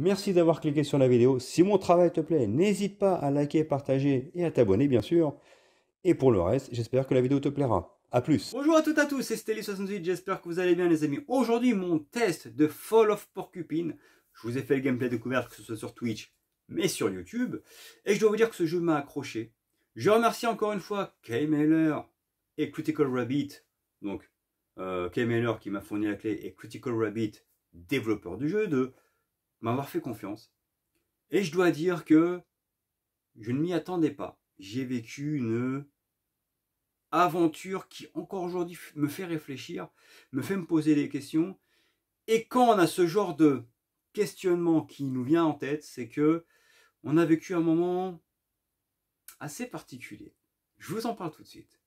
Merci d'avoir cliqué sur la vidéo. Si mon travail te plaît, n'hésite pas à liker, partager et à t'abonner bien sûr. Et pour le reste, j'espère que la vidéo te plaira. A plus Bonjour à toutes et à tous, c'est Stelly68, j'espère que vous allez bien les amis. Aujourd'hui, mon test de Fall of Porcupine. Je vous ai fait le gameplay couverture, que ce soit sur Twitch, mais sur YouTube. Et je dois vous dire que ce jeu m'a accroché. Je remercie encore une fois K-Mailer et Critical Rabbit. Donc, euh, qui m'a fourni la clé et Critical Rabbit, développeur du jeu, de m'avoir fait confiance. Et je dois dire que je ne m'y attendais pas. J'ai vécu une aventure qui encore aujourd'hui me fait réfléchir, me fait me poser des questions. Et quand on a ce genre de questionnement qui nous vient en tête, c'est que on a vécu un moment assez particulier. Je vous en parle tout de suite.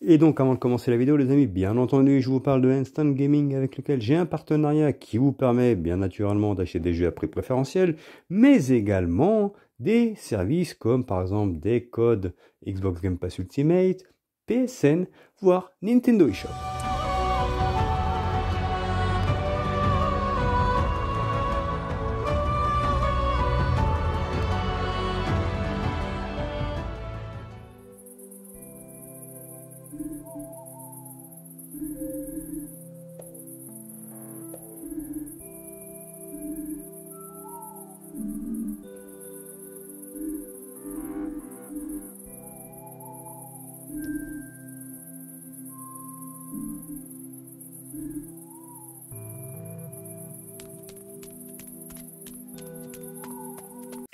Et donc avant de commencer la vidéo les amis, bien entendu je vous parle de Instant Gaming avec lequel j'ai un partenariat qui vous permet bien naturellement d'acheter des jeux à prix préférentiel, mais également des services comme par exemple des codes Xbox Game Pass Ultimate, PSN, voire Nintendo eShop.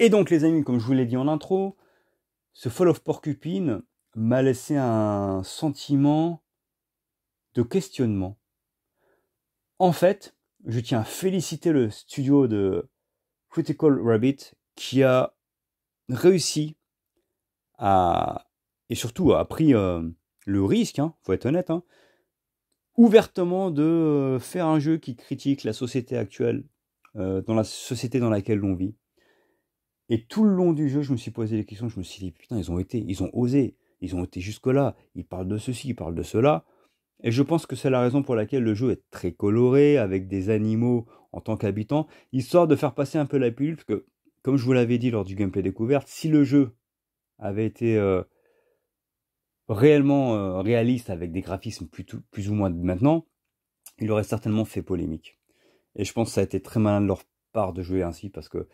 Et donc les amis, comme je vous l'ai dit en intro, ce Fall of Porcupine m'a laissé un sentiment de questionnement. En fait, je tiens à féliciter le studio de Critical Rabbit qui a réussi à et surtout a pris euh, le risque, hein, faut être honnête, hein, ouvertement de faire un jeu qui critique la société actuelle, euh, dans la société dans laquelle l'on vit. Et tout le long du jeu, je me suis posé les questions, je me suis dit, putain, ils ont été, ils ont osé, ils ont été jusque-là, ils parlent de ceci, ils parlent de cela. Et je pense que c'est la raison pour laquelle le jeu est très coloré, avec des animaux en tant qu'habitants, histoire de faire passer un peu la pilule, parce que, comme je vous l'avais dit lors du gameplay découverte, si le jeu avait été euh, réellement euh, réaliste avec des graphismes plus, plus ou moins de maintenant, il aurait certainement fait polémique. Et je pense que ça a été très malin de leur part de jouer ainsi, parce que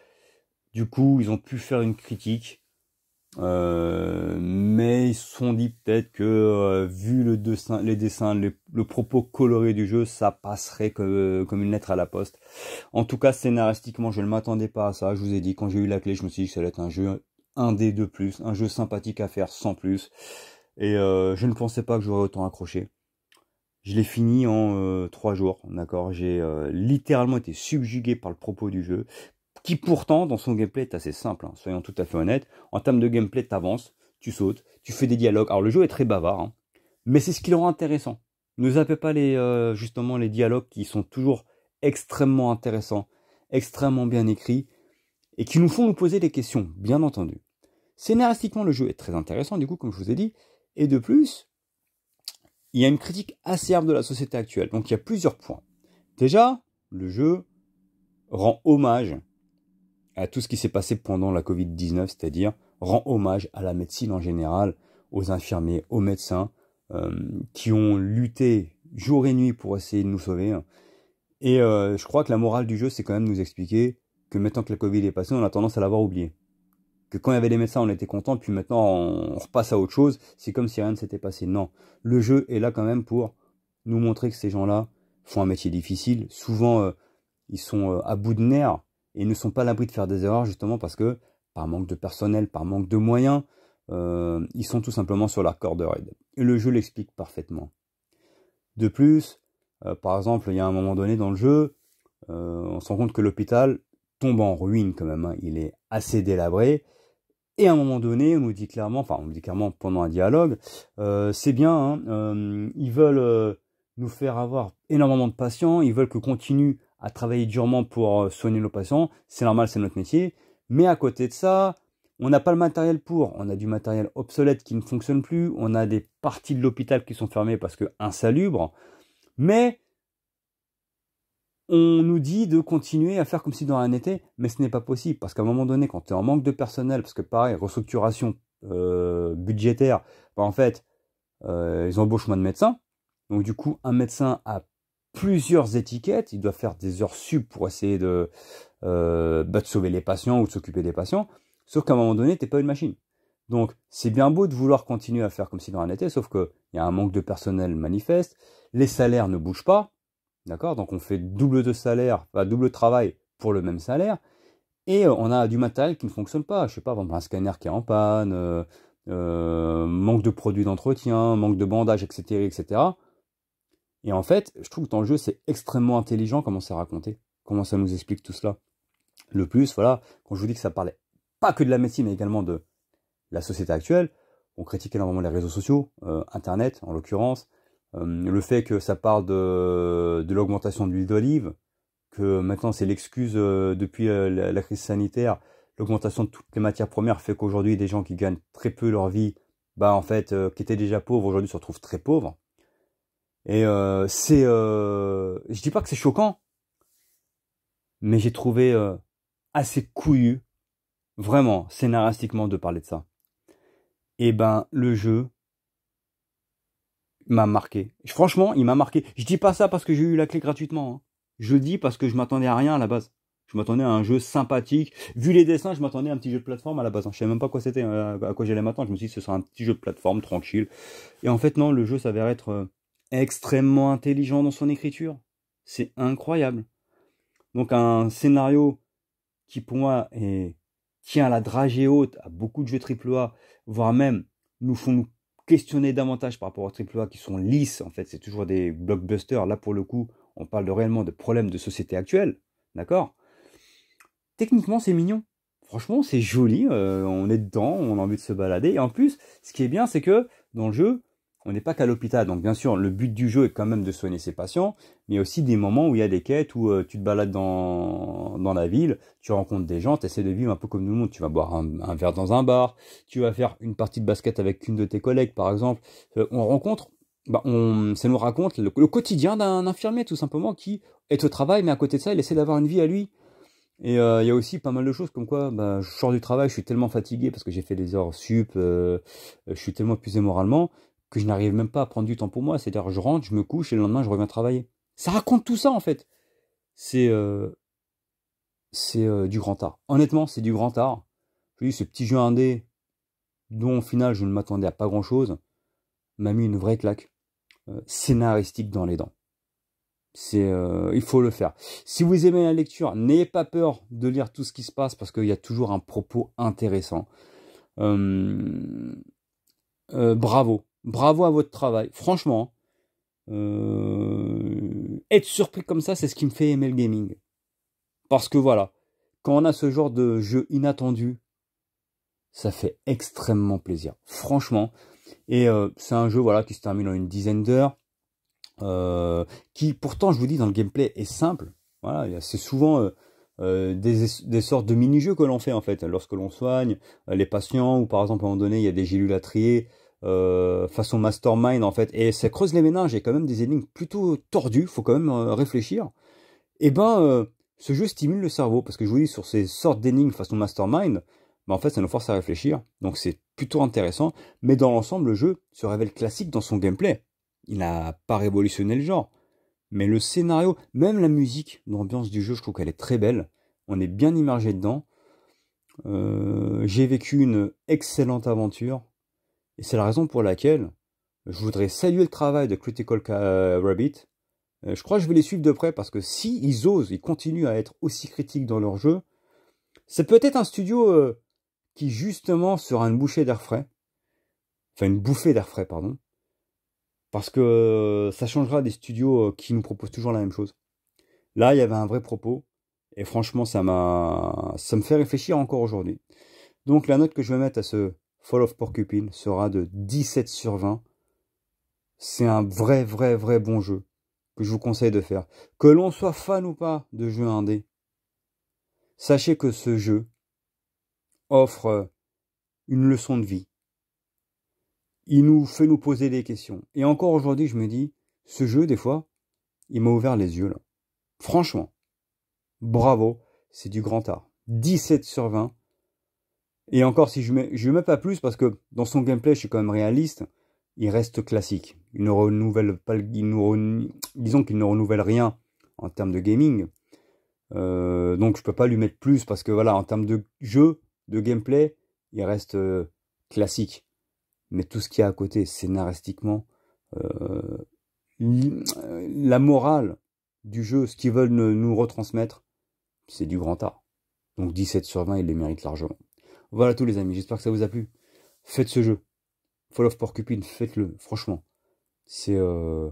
du coup, ils ont pu faire une critique. Euh, mais ils se sont dit peut-être que euh, vu le dessin, les dessins, le propos coloré du jeu, ça passerait euh, comme une lettre à la poste. En tout cas, scénaristiquement, je ne m'attendais pas à ça. Je vous ai dit, quand j'ai eu la clé, je me suis dit que ça allait être un jeu un des deux plus, un jeu sympathique à faire sans plus. Et je ne pensais pas que j'aurais autant accroché. Je l'ai fini en trois jours, d'accord. J'ai littéralement été subjugué par le propos du jeu, qui pourtant, dans son gameplay, est assez simple, hein, soyons tout à fait honnêtes. En termes de gameplay, t'avances, tu sautes, tu fais des dialogues. Alors le jeu est très bavard, hein, mais c'est ce qui le rend intéressant. Ne zappez pas les, euh, justement les dialogues qui sont toujours extrêmement intéressants, extrêmement bien écrits, et qui nous font nous poser des questions, bien entendu. Scénaristiquement, le jeu est très intéressant, du coup, comme je vous ai dit, et de plus, il y a une critique acerbe de la société actuelle. Donc il y a plusieurs points. Déjà, le jeu rend hommage à tout ce qui s'est passé pendant la Covid-19, c'est-à-dire rend hommage à la médecine en général, aux infirmiers, aux médecins, euh, qui ont lutté jour et nuit pour essayer de nous sauver. Et euh, je crois que la morale du jeu, c'est quand même de nous expliquer que maintenant que la Covid est passée, on a tendance à l'avoir oublié. Que quand il y avait des médecins, on était content, puis maintenant on repasse à autre chose, c'est comme si rien ne s'était passé. Non, le jeu est là quand même pour nous montrer que ces gens-là font un métier difficile. Souvent, euh, ils sont à bout de nerfs et ne sont pas à l'abri de faire des erreurs justement parce que par manque de personnel, par manque de moyens, euh, ils sont tout simplement sur la corde raide. Et le jeu l'explique parfaitement. De plus, euh, par exemple, il y a un moment donné dans le jeu, euh, on se rend compte que l'hôpital tombe en ruine quand même, hein. il est assez délabré. Et à un moment donné, on nous dit clairement, enfin on nous dit clairement pendant un dialogue, c'est bien, hein, ils veulent nous faire avoir énormément de patients, ils veulent que continue à travailler durement pour euh, soigner nos patients. C'est normal, c'est notre métier. Mais à côté de ça, on n'a pas le matériel pour. On a du matériel obsolète qui ne fonctionne plus. On a des parties de l'hôpital qui sont fermées parce que insalubres. Mais on nous dit de continuer à faire comme si dans un été, mais ce n'est pas possible parce qu'à un moment donné, quand tu es en manque de personnel, parce que pareil, restructuration euh, budgétaire, bah, en fait, euh, ils embauchent moins de médecins. Donc du coup, un médecin a plusieurs étiquettes, ils doivent faire des heures sup pour essayer euh, bah, de, sauver les patients ou de s'occuper des patients, sauf qu'à un moment donné, t'es pas une machine. Donc, c'est bien beau de vouloir continuer à faire comme si dans rien n'était, sauf qu'il y a un manque de personnel manifeste, les salaires ne bougent pas, d'accord Donc, on fait double de salaire, double travail pour le même salaire, et euh, on a du matériel qui ne fonctionne pas. Je sais pas, par exemple, un scanner qui est en panne, euh, manque de produits d'entretien, manque de bandages, etc., etc. Et en fait, je trouve que dans le jeu, c'est extrêmement intelligent comment c'est raconté, comment ça nous explique tout cela. Le plus, voilà, quand je vous dis que ça parlait pas que de la médecine, mais également de la société actuelle, on critiquait énormément les réseaux sociaux, euh, Internet en l'occurrence, euh, le fait que ça parle de, l'augmentation de l'huile d'olive, que maintenant c'est l'excuse euh, depuis la, la, crise sanitaire, l'augmentation de toutes les matières premières fait qu'aujourd'hui des gens qui gagnent très peu leur vie, bah en fait, qui étaient déjà pauvres aujourd'hui se retrouvent très pauvres. Et euh, c'est, euh, je dis pas que c'est choquant, mais j'ai trouvé euh, assez couillu, vraiment scénaristiquement de parler de ça. Et eh ben le jeu m'a marqué. Franchement, il m'a marqué. Je dis pas ça parce que j'ai eu la clé gratuitement. Hein. Je le dis parce que je m'attendais à rien à la base. Je m'attendais à un jeu sympathique. Vu les dessins, je m'attendais à un petit jeu de plateforme à la base. Hein. Je savais même pas quoi c'était, hein, à quoi j'allais m'attendre. Je me suis dit, ce sera un petit jeu de plateforme tranquille. Et en fait, non, le jeu s'avère être extrêmement intelligent dans son écriture. C'est incroyable. Donc un scénario qui pour moi est, tient la dragée haute à beaucoup de jeux AAA, voire même nous font nous questionner davantage par rapport aux AAA qui sont lisses. En fait, c'est toujours des blockbusters. Là, pour le coup, on parle de, réellement de problèmes de société actuelle. D'accord Techniquement, c'est mignon. Franchement, c'est joli. Euh, on est dedans, on a envie de se balader. Et en plus, ce qui est bien, c'est que dans le jeu, on n'est pas qu'à l'hôpital. Donc bien sûr, le but du jeu est quand même de soigner ses patients, mais il y a aussi des moments où il y a des quêtes où euh, tu te balades dans, dans la ville, tu rencontres des gens, tu essaies de vivre un peu comme tout le monde. Tu vas boire un, verre dans un bar, tu vas faire une partie de basket avec une de tes collègues par exemple. Euh, on rencontre, bah, on, ça nous raconte le, quotidien d'un infirmier tout simplement qui est au travail, mais à côté de ça, il essaie d'avoir une vie à lui. Et euh, il y a aussi pas mal de choses comme quoi bah, je sors du travail, je suis tellement fatigué parce que j'ai fait des heures sup, je suis tellement épuisé moralement je n'arrive même pas à prendre du temps pour moi. C'est-à-dire, je rentre, je me couche et le lendemain, je reviens travailler. Ça raconte tout ça, en fait. C'est euh, euh, du grand art. Honnêtement, c'est du grand art. Je ce petit jeu indé, dont au final, je ne m'attendais à pas grand-chose, m'a mis une vraie claque euh, scénaristique dans les dents. C'est, il faut le faire. Si vous aimez la lecture, n'ayez pas peur de lire tout ce qui se passe parce qu'il y a toujours un propos intéressant. Hum, bravo, Bravo à votre travail. Franchement, euh, être surpris comme ça, c'est ce qui me fait aimer le gaming. Parce que voilà, quand on a ce genre de jeu inattendu, ça fait extrêmement plaisir. Franchement. Et euh, c'est un jeu voilà, qui se termine en une dizaine d'heures. Euh, qui pourtant, je vous dis, dans le gameplay est simple. Voilà, c'est souvent des, des, sortes de mini-jeux que l'on fait en fait, lorsque l'on soigne les patients, ou par exemple à un moment donné il y a des gélules euh, façon mastermind en fait, et ça creuse les méninges, et quand même des énigmes plutôt tordues, faut quand même euh, réfléchir, et eh ben euh, ce jeu stimule le cerveau, parce que je vous dis, sur ces sortes d'énigmes façon mastermind, mais ben, en fait ça nous force à réfléchir, donc c'est plutôt intéressant, mais dans l'ensemble le jeu se révèle classique dans son gameplay, il n'a pas révolutionné le genre, mais le scénario, même la musique, l'ambiance du jeu, je trouve qu'elle est très belle, on est bien immergé dedans, j'ai vécu une excellente aventure, et c'est la raison pour laquelle je voudrais saluer le travail de Critical euh, Rabbit. Euh, je crois que je vais les suivre de près parce que si ils osent, ils continuent à être aussi critiques dans leur jeu, c'est peut-être un studio euh, qui justement sera une bouchée d'air frais, enfin une bouffée d'air frais, pardon, parce que ça changera des studios qui nous proposent toujours la même chose. Là, il y avait un vrai propos, et franchement, ça m'a, ça me fait réfléchir encore aujourd'hui. Donc la note que je vais mettre à ce Fall of Porcupine sera de 17 sur 20. C'est un vrai, vrai, vrai bon jeu que je vous conseille de faire. Que l'on soit fan ou pas de jeux indés, sachez que ce jeu offre une leçon de vie. Il nous fait nous poser des questions. Et encore aujourd'hui, je me dis, ce jeu, des fois, il m'a ouvert les yeux. Là. Franchement, bravo, c'est du grand art. 17 sur 20, et encore, si je mets, je mets pas plus parce que dans son gameplay, je suis quand même réaliste. Il reste classique. Il ne renouvelle pas, disons qu'il ne renouvelle rien en termes de gaming. Euh, donc je peux pas lui mettre plus parce que voilà, en termes de jeu, de gameplay, il reste euh, classique. Mais tout ce qu'il y a à côté, scénaristiquement, euh, la morale du jeu, ce qu'ils veulent nous retransmettre, c'est du grand art. Donc 17 sur 20, il les mérite largement. Voilà tout les amis, j'espère que ça vous a plu. Faites ce jeu. Fall of Porcupine, faites-le, franchement. C'est euh,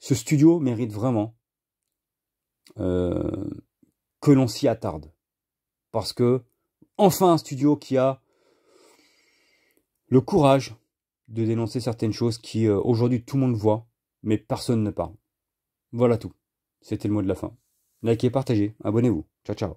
Ce studio mérite vraiment euh, que l'on s'y attarde. Parce que, enfin, un studio qui a le courage de dénoncer certaines choses qui, euh, aujourd'hui, tout le monde voit, mais personne ne parle. Voilà tout. C'était le mot de la fin. Likez, partagez, abonnez-vous. Ciao, ciao.